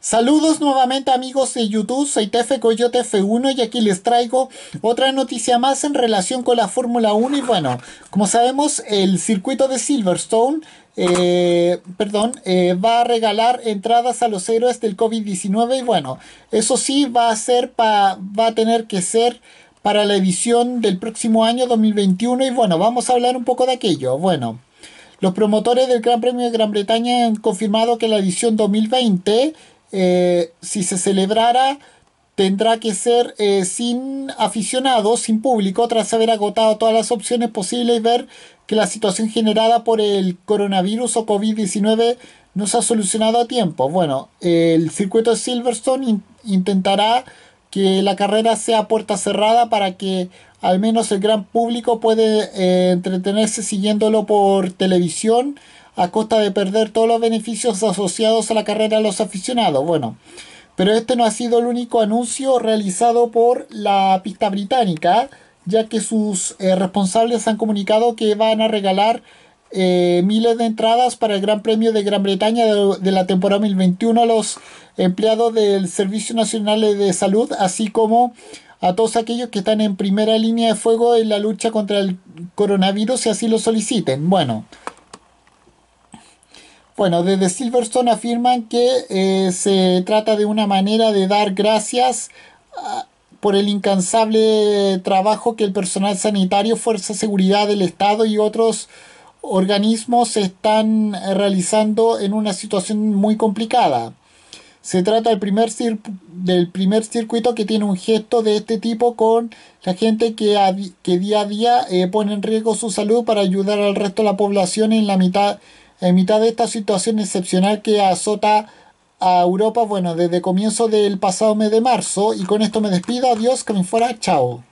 Saludos nuevamente amigos de YouTube, soy Tefe Coyote F1 y aquí les traigo otra noticia más en relación con la Fórmula 1 y bueno, como sabemos el circuito de Silverstone eh, perdón, eh, va a regalar entradas a los héroes del COVID-19 y bueno, eso sí va a ser va a tener que ser para la edición del próximo año 2021 y bueno, vamos a hablar un poco de aquello. Bueno, los promotores del Gran Premio de Gran Bretaña han confirmado que la edición 2020 eh, si se celebrara, tendrá que ser eh, sin aficionados, sin público, tras haber agotado todas las opciones posibles y ver que la situación generada por el coronavirus o COVID-19 no se ha solucionado a tiempo. Bueno, el circuito de Silverstone intentará que la carrera sea puerta cerrada para que al menos el gran público puede eh, entretenerse siguiéndolo por televisión a costa de perder todos los beneficios asociados a la carrera de los aficionados. Bueno, pero este no ha sido el único anuncio realizado por la pista británica, ya que sus eh, responsables han comunicado que van a regalar eh, miles de entradas para el Gran Premio de Gran Bretaña de, la temporada 2021 a los empleados del Servicio Nacional de Salud, así como a todos aquellos que están en primera línea de fuego en la lucha contra el coronavirus y así lo soliciten. Bueno, bueno, desde Silverstone afirman que eh, se trata de una manera de dar gracias ah, por el incansable trabajo que el personal sanitario, Fuerza de Seguridad del Estado y otros organismos están eh, realizando en una situación muy complicada. Se trata del primer, del primer circuito que tiene un gesto de este tipo con la gente que, que día a día eh, pone en riesgo su salud para ayudar al resto de la población en la mitad en mitad de esta situación excepcional que azota a Europa, bueno, desde comienzo del pasado mes de marzo. Y con esto me despido. Adiós, que me fuera. Chao.